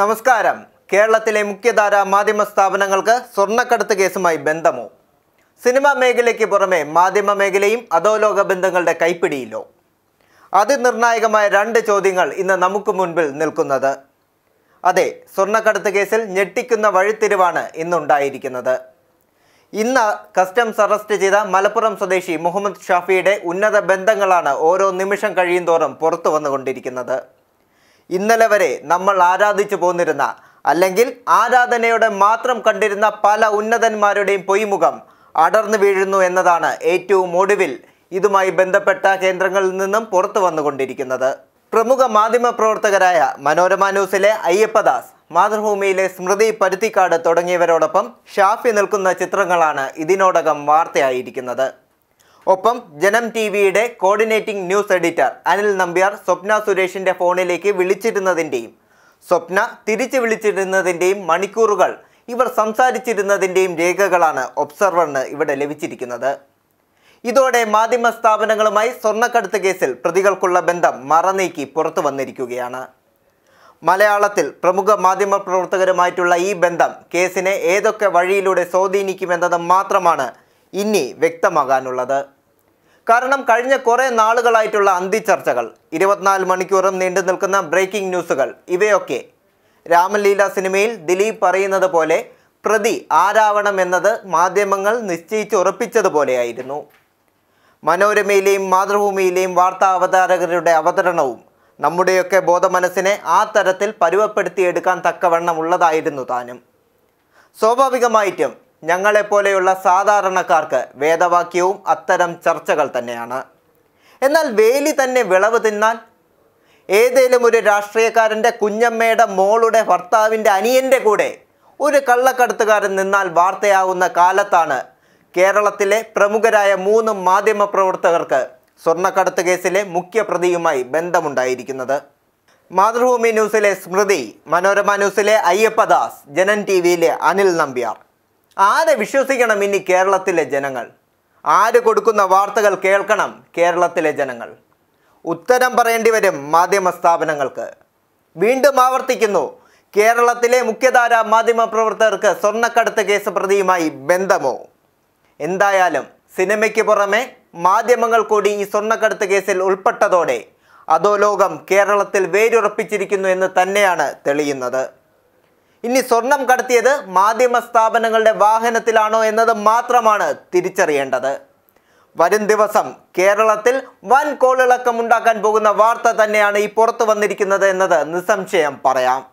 നമസ്കാരം കേരളത്തിലെ മുഖ്യധാര മാധ്യമ സ്ഥാപനങ്ങൾക്ക് സ്വർണ്ണക്കടത്ത് കേസുമായി ബന്ധമോ സിനിമാ മേഖലയ്ക്ക് പുറമെ മാധ്യമ മേഖലയും അധോലോക ബന്ധങ്ങളുടെ കൈപ്പിടിയിലോ അതിനിർണായകമായ രണ്ട് ചോദ്യങ്ങൾ ഇന്ന് നമുക്ക് മുൻപിൽ നിൽക്കുന്നത് അതെ സ്വർണ്ണക്കടത്ത് കേസിൽ ഞെട്ടിക്കുന്ന വഴിത്തിരിവാണ് ഇന്നുണ്ടായിരിക്കുന്നത് ഇന്ന് കസ്റ്റംസ് അറസ്റ്റ് ചെയ്ത മലപ്പുറം സ്വദേശി മുഹമ്മദ് ഷാഫിയുടെ ഉന്നത ബന്ധങ്ങളാണ് ഓരോ നിമിഷം കഴിയും തോറും പുറത്തു വന്നുകൊണ്ടിരിക്കുന്നത് ഇന്നലെ വരെ നമ്മൾ ആരാധിച്ചു പോന്നിരുന്ന അല്ലെങ്കിൽ ആരാധനയുടെ മാത്രം കണ്ടിരുന്ന പല ഉന്നതന്മാരുടെയും പൊയ്മുഖം അടർന്നു വീഴുന്നു എന്നതാണ് ഏറ്റവും ഒടുവിൽ ഇതുമായി ബന്ധപ്പെട്ട കേന്ദ്രങ്ങളിൽ നിന്നും പുറത്തു വന്നുകൊണ്ടിരിക്കുന്നത് പ്രമുഖ മാധ്യമപ്രവർത്തകരായ മനോരമ ന്യൂസിലെ അയ്യപ്പദാസ് മാതൃഭൂമിയിലെ സ്മൃതി പരുത്തിക്കാട് തുടങ്ങിയവരോടൊപ്പം ഷാഫി നിൽക്കുന്ന ചിത്രങ്ങളാണ് ഇതിനോടകം വാർത്തയായിരിക്കുന്നത് ഒപ്പം ജനം ടി വിയുടെ coordinating news editor Anil Nambiar Swapna സുരേഷിൻ്റെ ഫോണിലേക്ക് വിളിച്ചിരുന്നതിൻ്റെയും സ്വപ്ന തിരിച്ചു വിളിച്ചിരുന്നതിൻ്റെയും മണിക്കൂറുകൾ ഇവർ സംസാരിച്ചിരുന്നതിൻ്റെയും രേഖകളാണ് ഒബ്സർവറിന് ഇവിടെ ലഭിച്ചിരിക്കുന്നത് ഇതോടെ മാധ്യമ സ്ഥാപനങ്ങളുമായി സ്വർണ്ണക്കടത്ത് കേസിൽ പ്രതികൾക്കുള്ള ബന്ധം മറനീക്കി പുറത്തു വന്നിരിക്കുകയാണ് മലയാളത്തിൽ പ്രമുഖ മാധ്യമ പ്രവർത്തകരുമായിട്ടുള്ള ഈ ബന്ധം കേസിനെ ഏതൊക്കെ വഴിയിലൂടെ സ്വാധീനിക്കുമെന്നത് മാത്രമാണ് ഇനി വ്യക്തമാകാനുള്ളത് കാരണം കഴിഞ്ഞ കുറേ നാളുകളായിട്ടുള്ള അന്തിച്ചർച്ചകൾ ഇരുപത്തിനാല് മണിക്കൂറും നീണ്ടു നിൽക്കുന്ന ബ്രേക്കിംഗ് ന്യൂസുകൾ ഇവയൊക്കെ രാമലീല സിനിമയിൽ ദിലീപ് പറയുന്നത് പോലെ പ്രതി ആരാവണമെന്നത് മാധ്യമങ്ങൾ ഉറപ്പിച്ചതുപോലെയായിരുന്നു മനോരമയിലെയും മാതൃഭൂമിയിലെയും വാർത്താ അവതാരകരുടെ അവതരണവും നമ്മുടെയൊക്കെ ബോധമനസ്സിനെ ആ തരത്തിൽ പരുവപ്പെടുത്തിയെടുക്കാൻ തക്കവണ്ണം ഉള്ളതായിരുന്നു താനും സ്വാഭാവികമായിട്ടും ഞങ്ങളെപ്പോലെയുള്ള സാധാരണക്കാർക്ക് വേദവാക്യവും അത്തരം ചർച്ചകൾ തന്നെയാണ് എന്നാൽ വേലി തന്നെ വിളവ് തിന്നാൽ ഏതേലും ഒരു രാഷ്ട്രീയക്കാരൻ്റെ കുഞ്ഞമ്മയുടെ മോളുടെ ഭർത്താവിൻ്റെ അനിയൻ്റെ കൂടെ ഒരു കള്ളക്കടത്തുകാരൻ നിന്നാൽ വാർത്തയാവുന്ന കാലത്താണ് കേരളത്തിലെ പ്രമുഖരായ മൂന്ന് മാധ്യമ പ്രവർത്തകർക്ക് സ്വർണ്ണക്കടത്ത് കേസിലെ മുഖ്യപ്രതിയുമായി ബന്ധമുണ്ടായിരിക്കുന്നത് മാതൃഭൂമി ന്യൂസിലെ സ്മൃതി മനോരമ ന്യൂസിലെ അയ്യപ്പദാസ് ജനൻ ടി വിയിലെ അനിൽ നമ്പ്യാർ ആരെ വിശ്വസിക്കണം ഇനി കേരളത്തിലെ ജനങ്ങൾ ആര് കൊടുക്കുന്ന വാർത്തകൾ കേൾക്കണം കേരളത്തിലെ ജനങ്ങൾ ഉത്തരം പറയേണ്ടി വരും മാധ്യമ സ്ഥാപനങ്ങൾക്ക് വീണ്ടും ആവർത്തിക്കുന്നു കേരളത്തിലെ മുഖ്യധാര മാധ്യമ പ്രവർത്തകർക്ക് സ്വർണ്ണക്കടത്ത് കേസ് പ്രതിയുമായി ബന്ധമോ എന്തായാലും സിനിമയ്ക്ക് പുറമെ മാധ്യമങ്ങൾ കൂടി ഈ സ്വർണ്ണക്കടത്ത് കേസിൽ ഉൾപ്പെട്ടതോടെ അതോ ലോകം കേരളത്തിൽ വേരുറപ്പിച്ചിരിക്കുന്നു എന്ന് തന്നെയാണ് തെളിയുന്നത് ഇനി സ്വർണം കടത്തിയത് മാധ്യമ സ്ഥാപനങ്ങളുടെ വാഹനത്തിലാണോ എന്നത് മാത്രമാണ് തിരിച്ചറിയേണ്ടത് വരും ദിവസം കേരളത്തിൽ വൻ ഉണ്ടാക്കാൻ പോകുന്ന വാർത്ത തന്നെയാണ് ഈ പുറത്തു വന്നിരിക്കുന്നത് എന്നത് നിസ്സംശയം പറയാം